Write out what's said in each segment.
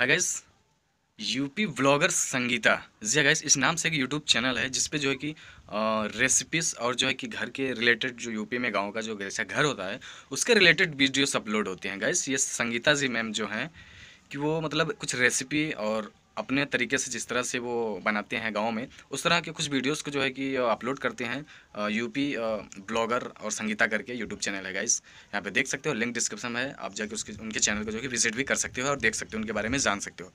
हाय guys UP blogger Sangeeta ji guys इस नाम से एक यूट्यूब चैनल है जिसपे जो है कि रेसिपीज़ और जो है कि घर के रिलेटेड जो यूपी में गांव का जो जैसा घर होता है उसके रिलेटेड वीडियोस अपलोड होते हैं गाइस ये संगीता जी मैम जो हैं कि वो मतलब कुछ रेसिपी और अपने तरीके से जिस तरह से वो बनाते हैं गांव में उस तरह के कुछ वीडियोस को जो है कि अपलोड करते हैं यूपी ब्लॉगर और संगीता करके यूट्यूब चैनल है गाइस यहाँ पे देख सकते हो लिंक डिस्क्रिप्शन में है आप जाके उसके उनके चैनल को जो है विजिट भी कर सकते हो और देख सकते हो उनके बारे में जान सकते हो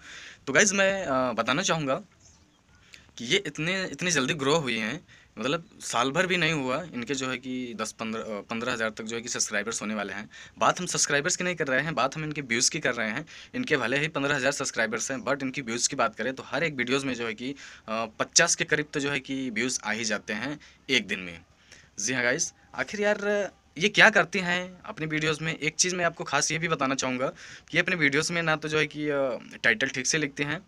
तो गाइज़ मैं बताना चाहूँगा कि ये इतने इतनी जल्दी ग्रो हुए हैं मतलब साल भर भी नहीं हुआ इनके जो है कि दस पंद्रह पंद्रह हज़ार तक जो है कि सब्सक्राइबर्स होने वाले हैं बात हम सब्सक्राइबर्स की नहीं कर रहे हैं बात हम इनके व्यूज़ की कर रहे हैं इनके भले ही पंद्रह हज़ार सब्सक्राइबर्स हैं बट इनकी व्यूज़ की बात करें तो हर एक वीडियोज़ में जो है कि पचास के करीब तो जो है कि व्यूज़ आ ही जाते हैं एक दिन में जी हाँ गाइस आखिर यार ये क्या करती हैं अपनी वीडियोस में एक चीज़ मैं आपको खास ये भी बताना चाहूँगा कि अपने वीडियोस में ना तो जो है कि टाइटल ठीक से लिखते हैं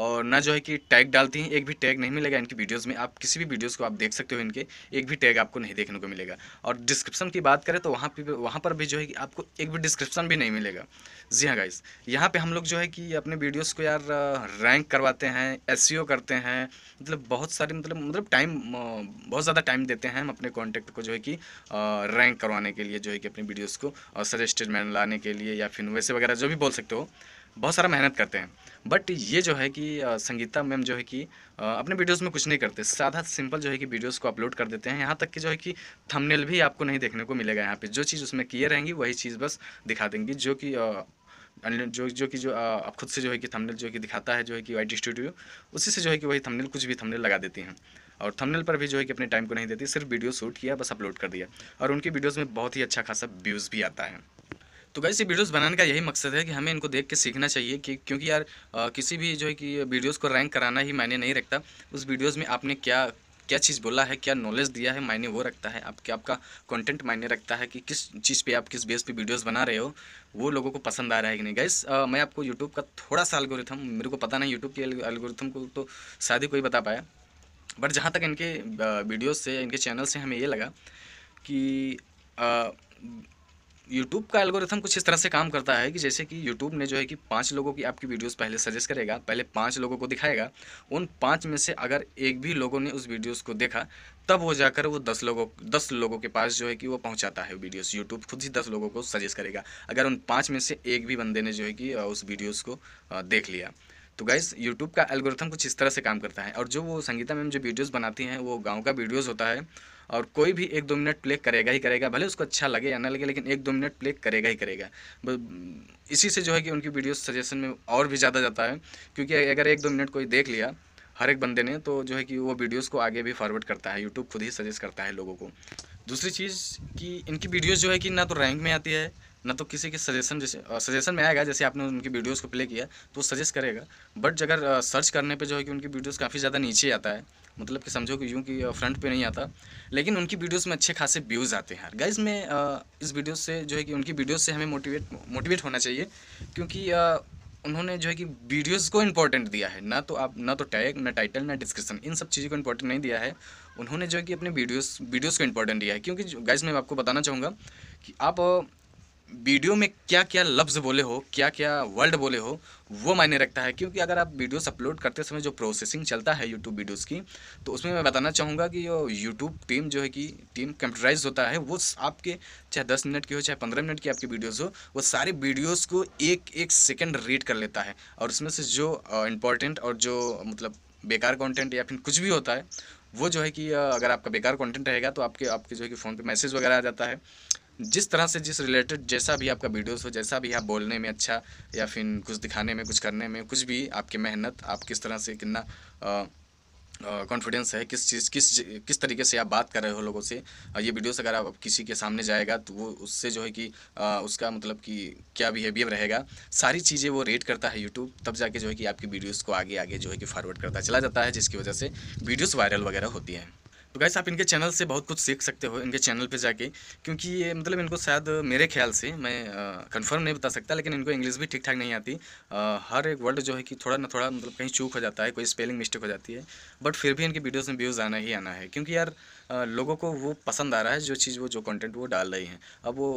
और ना जो है कि टैग डालती हैं एक भी टैग नहीं मिलेगा इनकी वीडियोस में आप किसी भी वीडियोस को आप देख सकते हो इनके एक भी टैग आपको नहीं देखने को मिलेगा और डिस्क्रिप्शन की बात करें तो वहाँ पर वहाँ पर भी जो है कि आपको एक भी डिस्क्रिप्शन भी नहीं मिलेगा जी हाँ गाइस यहाँ पर हम लोग जो है कि अपने वीडियोज़ को यार रैंक करवाते हैं एस e करते हैं मतलब बहुत सारे मतलब मतलब टाइम बहुत ज़्यादा टाइम देते हैं हम अपने कॉन्टैक्ट को जो है कि रैंक करवाने के लिए जो है कि अपनी वीडियोज़ को सजेस्टेड मैन लाने के लिए या फिर वैसे वगैरह जो भी बोल सकते हो बहुत सारा मेहनत करते हैं बट ये जो है कि संगीता मैम जो है कि अपने वीडियोस में कुछ नहीं करते साधा सिंपल जो है कि वीडियोस को अपलोड कर देते हैं यहाँ तक कि जो है कि थंबनेल भी आपको नहीं देखने को मिलेगा यहाँ पे जो चीज़ उसमें किए रहेंगी वही चीज़ बस दिखा देंगी जो कि जो जो कि जो आप खुद से जो है कि थंबनेल जो है कि दिखाता है जो है कि वाई स्टूडियो उसी से जो है कि वही थंबनेल कुछ भी थंबनेल लगा देती हैं और थंबनेल पर भी जो है कि अपने टाइम को नहीं देती सिर्फ वीडियो शूट किया बस अपलोड कर दिया और उनकी वीडियोज़ में बहुत ही अच्छा खासा व्यूज़ भी आता है तो गैस ये वीडियोस बनाने का यही मकसद है कि हमें इनको देख के सीखना चाहिए कि क्योंकि यार आ, किसी भी जो है कि वीडियोस को रैंक कराना ही मायने नहीं रखता उस वीडियोस में आपने क्या क्या चीज़ बोला है क्या नॉलेज दिया है मायने वो रखता है आपके आपका कंटेंट मायने रखता है कि किस चीज़ पे आप किस बेस पे वीडियोस बना रहे हो वो लोगों को पसंद आ रहा है कि नहीं गैस मैं आपको यूट्यूब का थोड़ा सा एल्गोरिथम मेरे को पता नहीं यूट्यूब के एल्गोरिथम को तो शायद ही कोई बता पाया बट जहाँ तक इनके वीडियोज़ से इनके चैनल से हमें ये लगा कि यूट्यूब का एल्गोरिथम कुछ इस तरह से काम करता है कि जैसे कि यूट्यूब ने जो है कि पाँच लोगों की आपकी वीडियोस पहले सजेस्ट करेगा पहले पाँच लोगों को दिखाएगा उन पाँच में से अगर एक भी लोगों ने उस वीडियोस को देखा तब वो जाकर वो दस लोगों दस लोगों के पास जो है कि वो पहुंचाता है वीडियोस यूट्यूब खुद ही दस लोगों को सजेस्ट करेगा अगर उन पाँच में से एक भी बंदे ने जो है कि उस वीडियोज़ को देख लिया तो गाइस यूट्यूब का एल्गोरिथम कुछ इस तरह से काम करता है और जो वो संगीता मैम जो वीडियोस बनाती हैं वो गांव का वीडियोस होता है और कोई भी एक दो मिनट प्ले करेगा ही करेगा भले उसको अच्छा लगे या ना लगे लेकिन एक दो मिनट प्ले करेगा ही करेगा इसी से जो है कि उनकी वीडियोज़ सजेशन में और भी ज़्यादा जाता है क्योंकि अगर एक दो मिनट कोई देख लिया हर एक बंदे ने तो जो है कि वो वीडियोस को आगे भी फॉरवर्ड करता है यूट्यूब खुद ही सजेस्ट करता है लोगों को दूसरी चीज़ कि इनकी वीडियोस जो है कि ना तो रैंक में आती है ना तो किसी के सजेशन जैसे सजेशन में आएगा जैसे आपने उनकी वीडियोस को प्ले किया तो सजेस्ट करेगा बट अगर सर्च करने पे जो है कि उनकी वीडियोस काफ़ी ज़्यादा नीचे आता है मतलब कि समझो कि यूँ कि फ्रंट पे नहीं आता लेकिन उनकी वीडियोस में अच्छे खासे व्यूज़ आते हैं गाइज में इस वीडियो से जो है कि उनकी वीडियोस से हमें मोटिवेट मोटिवेट होना चाहिए क्योंकि उन्होंने जो है कि वीडियोस को इम्पोर्टेंट दिया है ना तो आप ना तो टैग ना टाइटल ना डिस्क्रिप्शन इन सब चीज़ों को इम्पोर्टेंट नहीं दिया है उन्होंने जो है कि अपने वीडियोस वीडियोस को इम्पोर्टेंट दिया है क्योंकि गाइज मैं आपको बताना चाहूँगा कि आप वीडियो में क्या क्या लफ्ज़ बोले हो क्या क्या वर्ड बोले हो वो मायने रखता है क्योंकि अगर आप वीडियोस अपलोड करते समय जो प्रोसेसिंग चलता है यूट्यूब वीडियोस की तो उसमें मैं बताना चाहूँगा कि जो यूट्यूब टीम जो है कि टीम कंप्यूटराइज होता है वो आपके चाहे दस मिनट की हो चाहे पंद्रह मिनट की आपकी वीडियोज़ हो वो सारे वीडियोज़ को एक एक सेकेंड रीड कर लेता है और उसमें से जो इम्पोर्टेंट और जो मतलब बेकार कॉन्टेंट या फिर कुछ भी होता है वो जो है कि अगर आपका बेकार कंटेंट रहेगा तो आपके आपके जो है कि फ़ोन पे मैसेज वगैरह आ जाता है जिस तरह से जिस रिलेटेड जैसा भी आपका वीडियोस हो जैसा भी आप बोलने में अच्छा या फिर कुछ दिखाने में कुछ करने में कुछ भी आपकी मेहनत आप किस तरह से कितना कॉन्फिडेंस है किस चीज़ किस किस तरीके से आप बात कर रहे हो लोगों से ये वीडियोस अगर आप किसी के सामने जाएगा तो वो उससे जो है कि आ, उसका मतलब कि क्या बिहेवियर रहेगा सारी चीज़ें वो रेट करता है यूट्यूब तब जाके जो है कि आपकी वीडियोस को आगे आगे जो है कि फॉरवर्ड करता चला जाता है जिसकी वजह से वीडियोस वायरल वगैरह होती हैं तो गाइस आप इनके चैनल से बहुत कुछ सीख सकते हो इनके चैनल पे जाके क्योंकि ये मतलब इनको शायद मेरे ख्याल से मैं कंफर्म नहीं बता सकता लेकिन इनको इंग्लिश भी ठीक ठाक नहीं आती आ, हर एक वर्ड जो है कि थोड़ा ना थोड़ा मतलब कहीं चूक हो जाता है कोई स्पेलिंग मिस्टेक हो जाती है बट फिर भी इनके वीडियोज़ में व्यूज़ आना ही आना है क्योंकि यार आ, लोगों को वो पसंद आ रहा है जो चीज़ वो जो कॉन्टेंट वो डाल रही हैं अब वो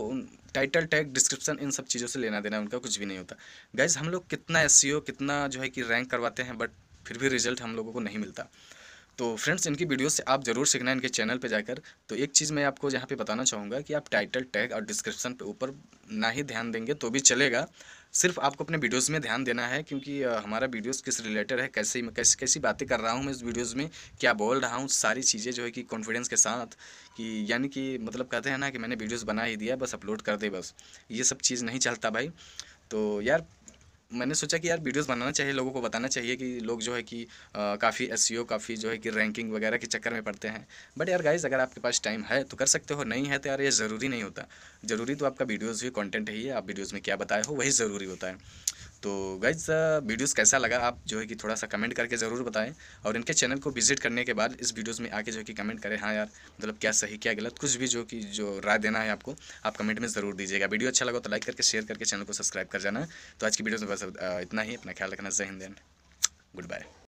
टाइटल टैग डिस्क्रिप्शन इन सब चीज़ों से लेना देना उनका कुछ भी नहीं होता गैज़ हम लोग कितना एस e कितना जो है कि रैंक करवाते हैं बट फिर भी रिजल्ट हम लोगों को नहीं मिलता तो फ्रेंड्स इनकी वीडियो से आप ज़रूर सीखना इनके चैनल पे जाकर तो एक चीज़ मैं आपको यहाँ पे बताना चाहूँगा कि आप टाइटल टैग और डिस्क्रिप्शन पे ऊपर ना ही ध्यान देंगे तो भी चलेगा सिर्फ आपको अपने वीडियोस में ध्यान देना है क्योंकि हमारा वीडियोस किस रिलेटेड है कैसे मैं कैसी कैसी बातें कर रहा हूँ मैं इस वीडियोज़ में क्या बोल रहा हूँ सारी चीज़ें जो है कि कॉन्फिडेंस के साथ कि यानी कि मतलब कहते हैं ना कि मैंने वीडियोज़ बना ही दिया बस अपलोड कर दे बस ये सब चीज़ नहीं चलता भाई तो यार मैंने सोचा कि यार वीडियोस बनाना चाहिए लोगों को बताना चाहिए कि लोग जो है कि काफ़ी एस काफ़ी जो है कि रैंकिंग वगैरह के चक्कर में पड़ते हैं बट यार गाइज़ अगर आपके पास टाइम है तो कर सकते हो नहीं है तो यार ये ज़रूरी नहीं होता ज़रूरी तो आपका वीडियोज़ ही कॉन्टेंट ही है आप वीडियोज़ में क्या बताए हो वही ज़रूरी होता है तो गाइज वीडियोस uh, कैसा लगा आप जो है कि थोड़ा सा कमेंट करके ज़रूर बताएं और इनके चैनल को विजिट करने के बाद इस वीडियोस में आके जो है कि कमेंट करें हाँ यार मतलब क्या सही क्या गलत कुछ भी जो कि जो राय देना है आपको आप कमेंट में ज़रूर दीजिएगा वीडियो अच्छा लगा तो लाइक करके शेयर करके चैनल को सब्सक्राइब कर जाना तो आज की वीडियो में बस uh, इतना ही अपना ख्याल रखना जय हिंद गुड बाय